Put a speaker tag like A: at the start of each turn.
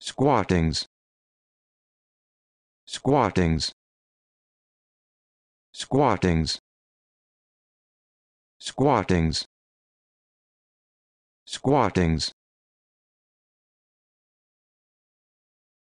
A: squattings squattings squattings squattings squattings